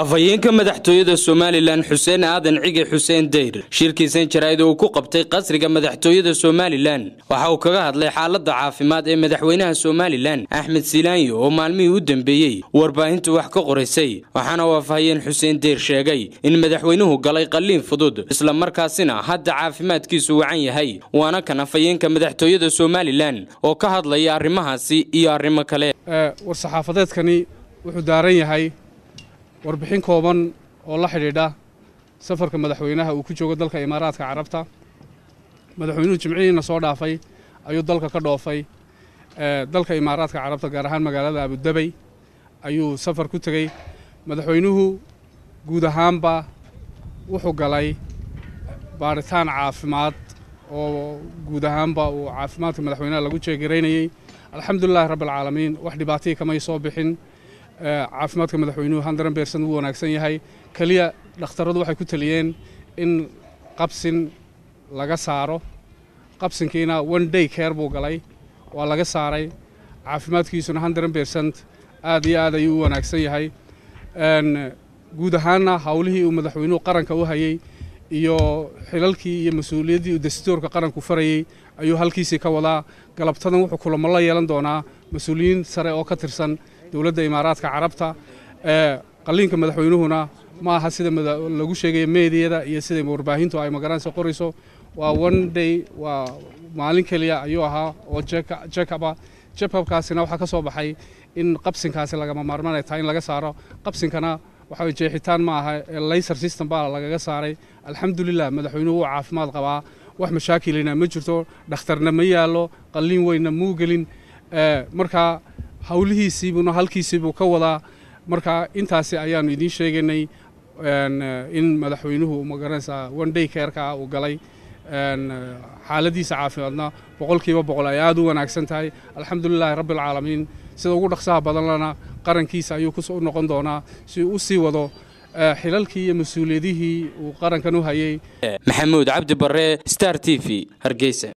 afhayeenka madaxtooyada somalilan xuseen aadan cige xuseen dayr shirkii sanjarayd uu ku qabtay qasriga madaxtooyada somalilan waxa uu kaga hadlay xaaladda caafimaad ee madaxweynaha somalilan axmed silaanyo oo maalmihii u dambeeyey warbaahintu wax ka qoraysay waxaana uu afhayeen xuseen deyr sheegay in madaxweynuhu galay qalliin fudud isla markaasina hadda caafimaadkiisu wacan yahay waana kan afhayeenka madaxtooyada somalilan oo ka hadlaya arrimahaasi iyo arrimo kale warbixin kooban oo la xidhiidha safarka madaxweynaha uu ku joogo dalka imaaraadka carabta madaxweynuhu jimcihiina soo dhaafay ayuu dalka ka dhoofay eh, dalka imaaraadka carabta gaar ahaan magaalada abudabay ayuu safar ku tegey madaxweynuhu guud ahaanba wuxuu galay baaritaan caafimaad oo guud ahaanba uu caafimaadka madaxweynaha lagu jeegaraynayey alxamdu lilahi alcaalamiin wax dhibaatihii kamay soo bixin caafimaadka madaxweynuhu handaran beersan wuu wanaagsan yahay keliya dhakhtaradu waxay ku taliyeen in qabsin laga saaro qabsinkiina one day care buu galay waa laga saaray caafimaadkiisuna handaran beersant aad iyo aad ayuu u wanaagsan yahay guud ahaanna howlihii uu madaxweynuhu qaranka u hayey iyo xilalkii iyo mas-uuliyaddii uu dastoorka qaranku farayey ayuu halkiisii ka wadaa galabtadan wuxuu kulamo la yeelan doonaa mas-uuliyiin sare oo ka tirsan dowladda imaaraadka carabta ee qalliinka madaxweynuhuna ma aha sida lagu sheegaya meediyada iyo siday warbaahintu ay magaranaysa qorayso waa one day waa maalin keliya ayuu ahaa oo jekaba jekabkaasina waxaa ka soo baxay in qabsinkaasi lagama maarmaanay tahay in laga saaro qabsinkana waxa jeexitaan ma aha layser system baa lagaga saaray alxamdulilah madaxweynuhu wuu caafimaad qabaa wax mashaakilina ma jirto dhakhtarna ma yaallo qalliin weynna muu gelin markaa howlihiisiibuna halkiisiibuu ka wadaa marka intaasi ayaannu idiin sheegaynay in madaxweynuhu magaranaysaa wandhay keerkaa uu galay xaaladiisa caafimaadna boqolkiiba boqol ay aad u wanaagsan tahay alxamdulilaahi rabbialcaalamiin sida ugu dhaqsaha badanlana qarankiisa ayuu u noqon doonaa si u sii wado xilalkii iyo mas-uuliyadihii uu qarankan u hayay maxamuud cabdi bare star t v hargeysa